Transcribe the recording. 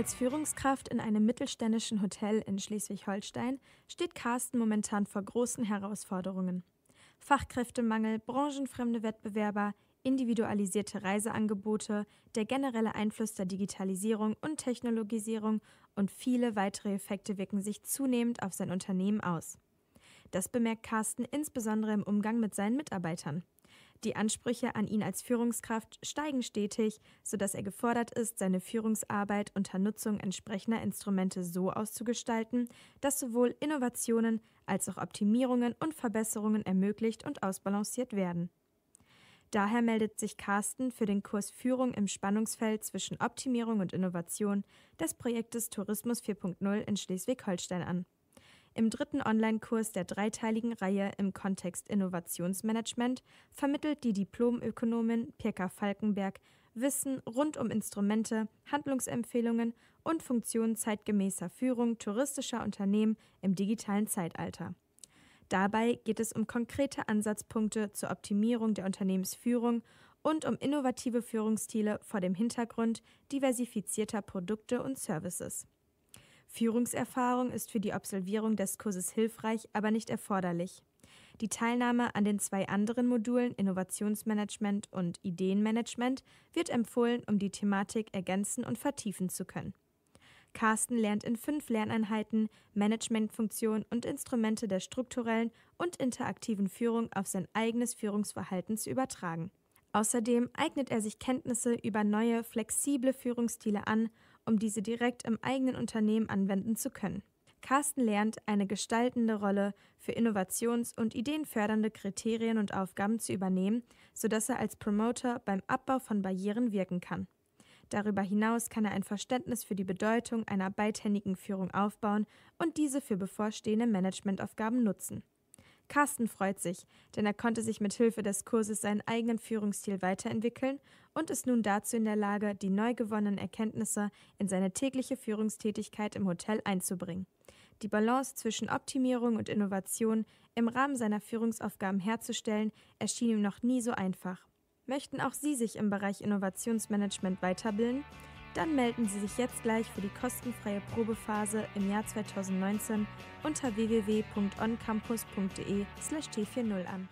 Als Führungskraft in einem mittelständischen Hotel in Schleswig-Holstein steht Carsten momentan vor großen Herausforderungen. Fachkräftemangel, branchenfremde Wettbewerber, individualisierte Reiseangebote, der generelle Einfluss der Digitalisierung und Technologisierung und viele weitere Effekte wirken sich zunehmend auf sein Unternehmen aus. Das bemerkt Carsten insbesondere im Umgang mit seinen Mitarbeitern. Die Ansprüche an ihn als Führungskraft steigen stetig, sodass er gefordert ist, seine Führungsarbeit unter Nutzung entsprechender Instrumente so auszugestalten, dass sowohl Innovationen als auch Optimierungen und Verbesserungen ermöglicht und ausbalanciert werden. Daher meldet sich Carsten für den Kurs Führung im Spannungsfeld zwischen Optimierung und Innovation des Projektes Tourismus 4.0 in Schleswig-Holstein an. Im dritten Online-Kurs der dreiteiligen Reihe im Kontext Innovationsmanagement vermittelt die Diplomökonomin Pirka Falkenberg Wissen rund um Instrumente, Handlungsempfehlungen und Funktionen zeitgemäßer Führung touristischer Unternehmen im digitalen Zeitalter. Dabei geht es um konkrete Ansatzpunkte zur Optimierung der Unternehmensführung und um innovative Führungsstile vor dem Hintergrund diversifizierter Produkte und Services. Führungserfahrung ist für die Absolvierung des Kurses hilfreich, aber nicht erforderlich. Die Teilnahme an den zwei anderen Modulen Innovationsmanagement und Ideenmanagement wird empfohlen, um die Thematik ergänzen und vertiefen zu können. Carsten lernt in fünf Lerneinheiten Managementfunktionen und Instrumente der strukturellen und interaktiven Führung auf sein eigenes Führungsverhalten zu übertragen. Außerdem eignet er sich Kenntnisse über neue, flexible Führungsstile an um diese direkt im eigenen Unternehmen anwenden zu können. Carsten lernt, eine gestaltende Rolle für innovations- und ideenfördernde Kriterien und Aufgaben zu übernehmen, sodass er als Promoter beim Abbau von Barrieren wirken kann. Darüber hinaus kann er ein Verständnis für die Bedeutung einer beidhändigen Führung aufbauen und diese für bevorstehende Managementaufgaben nutzen. Carsten freut sich, denn er konnte sich mit Hilfe des Kurses seinen eigenen Führungsstil weiterentwickeln und ist nun dazu in der Lage, die neu gewonnenen Erkenntnisse in seine tägliche Führungstätigkeit im Hotel einzubringen. Die Balance zwischen Optimierung und Innovation im Rahmen seiner Führungsaufgaben herzustellen, erschien ihm noch nie so einfach. Möchten auch Sie sich im Bereich Innovationsmanagement weiterbilden? Dann melden Sie sich jetzt gleich für die kostenfreie Probephase im Jahr 2019 unter www.oncampus.de/t40 an.